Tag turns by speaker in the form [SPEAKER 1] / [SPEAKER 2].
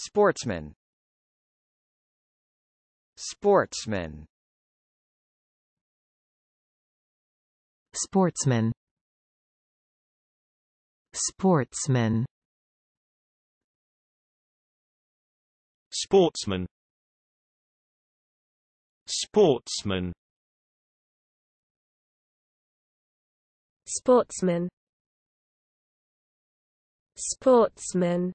[SPEAKER 1] Sportsman Sportsman Sportsman Sportsman Sportsman Sportsman Sportsman Sportsman